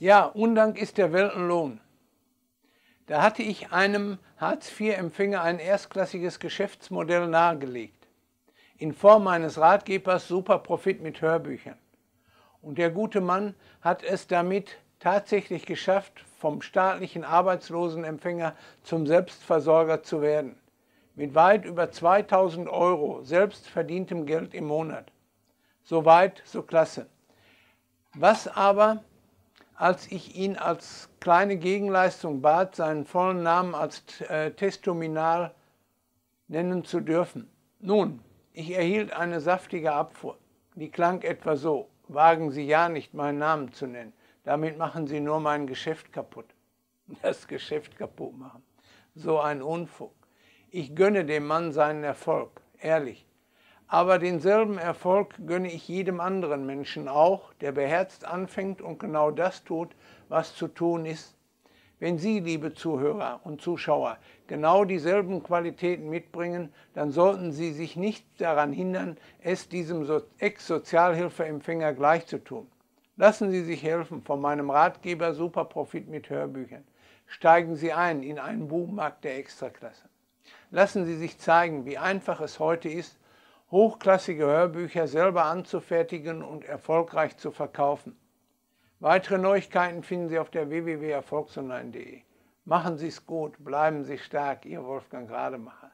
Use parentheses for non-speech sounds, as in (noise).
Ja, Undank ist der Weltenlohn. Da hatte ich einem Hartz-IV-Empfänger ein erstklassiges Geschäftsmodell nahegelegt. In Form meines Ratgebers Superprofit mit Hörbüchern. Und der gute Mann hat es damit tatsächlich geschafft, vom staatlichen Arbeitslosenempfänger zum Selbstversorger zu werden. Mit weit über 2000 Euro selbstverdientem Geld im Monat. So weit, so klasse. Was aber als ich ihn als kleine Gegenleistung bat, seinen vollen Namen als äh, Testominal nennen zu dürfen. Nun, ich erhielt eine saftige Abfuhr. Die klang etwa so, wagen Sie ja nicht, meinen Namen zu nennen. Damit machen Sie nur mein Geschäft kaputt. (laughs) Das Geschäft kaputt machen. So ein Unfug. Ich gönne dem Mann seinen Erfolg, ehrlich. Aber denselben Erfolg gönne ich jedem anderen Menschen auch, der beherzt anfängt und genau das tut, was zu tun ist. Wenn Sie, liebe Zuhörer und Zuschauer, genau dieselben Qualitäten mitbringen, dann sollten Sie sich nicht daran hindern, es diesem Ex-Sozialhilfeempfänger gleich zu tun. Lassen Sie sich helfen von meinem Ratgeber Superprofit mit Hörbüchern. Steigen Sie ein in einen Buchmarkt der Extraklasse. Lassen Sie sich zeigen, wie einfach es heute ist, hochklassige Hörbücher selber anzufertigen und erfolgreich zu verkaufen. Weitere Neuigkeiten finden Sie auf der www.erfolgsonline.de. Machen Sie es gut, bleiben Sie stark, Ihr Wolfgang Rademacher.